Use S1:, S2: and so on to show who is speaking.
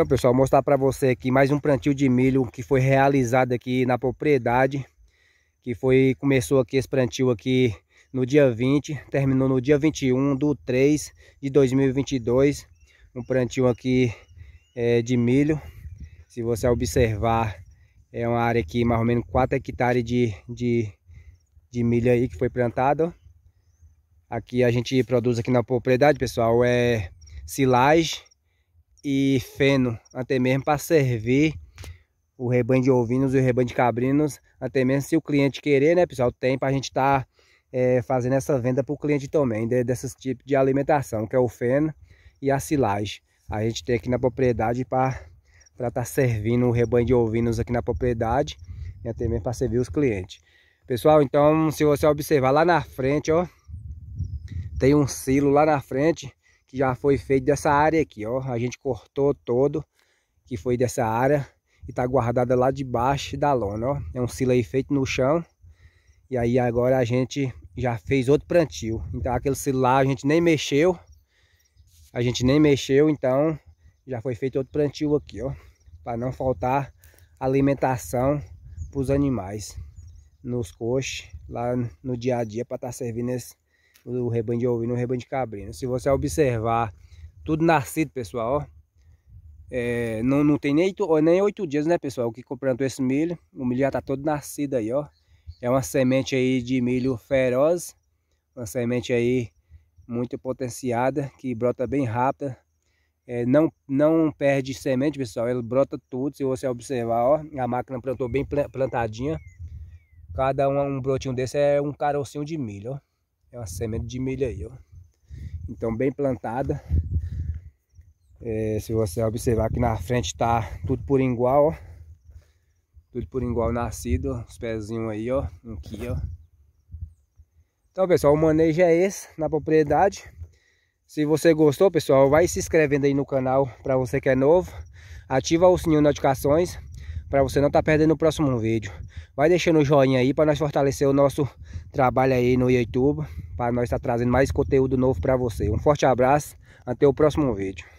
S1: Então, pessoal, mostrar para você aqui mais um plantio de milho que foi realizado aqui na propriedade. Que foi, começou aqui esse plantio aqui no dia 20, terminou no dia 21 do 3 de 2022. Um plantio aqui é, de milho. Se você observar, é uma área aqui mais ou menos 4 hectares de, de, de milho aí que foi plantado. Aqui a gente produz aqui na propriedade, pessoal, é silage e feno, até mesmo para servir o rebanho de ovinos e o rebanho de cabrinos, até mesmo se o cliente querer, né, pessoal, tem para a gente estar tá, é, fazendo essa venda para o cliente também, de, desses tipos de alimentação, que é o feno e a silagem. A gente tem aqui na propriedade para estar tá servindo o rebanho de ovinos aqui na propriedade e até mesmo para servir os clientes. Pessoal, então, se você observar lá na frente, ó, tem um silo lá na frente, que já foi feito dessa área aqui, ó. A gente cortou todo que foi dessa área e tá guardada lá debaixo da lona, ó. É um silei feito no chão. E aí agora a gente já fez outro plantio. Então aquele silo lá a gente nem mexeu. A gente nem mexeu, então já foi feito outro plantio aqui, ó. Para não faltar alimentação para os animais nos coxes lá no dia a dia para estar tá servindo esse o rebanho de ovino e o rebanho de cabrino. Né? Se você observar, tudo nascido, pessoal, ó, é, não, não tem nem, nem oito dias, né, pessoal, que plantou esse milho. O milho já tá todo nascido aí, ó. É uma semente aí de milho feroz, uma semente aí muito potenciada, que brota bem rápida. É, não, não perde semente, pessoal, ele brota tudo. Se você observar, ó, a máquina plantou bem plantadinha. Cada um, um brotinho desse é um carocinho de milho, ó. É uma semente de milho aí, ó. Então bem plantada. É, se você observar aqui na frente tá tudo por igual, ó. Tudo por igual nascido, os pezinhos aí, ó. Um aqui, ó. Então, pessoal, o manejo é esse na propriedade. Se você gostou, pessoal, vai se inscrevendo aí no canal para você que é novo. Ativa o sininho de notificações para você não estar tá perdendo o próximo vídeo. Vai deixando o joinha aí para nós fortalecer o nosso trabalho aí no YouTube, para nós estar tá trazendo mais conteúdo novo para você. Um forte abraço, até o próximo vídeo.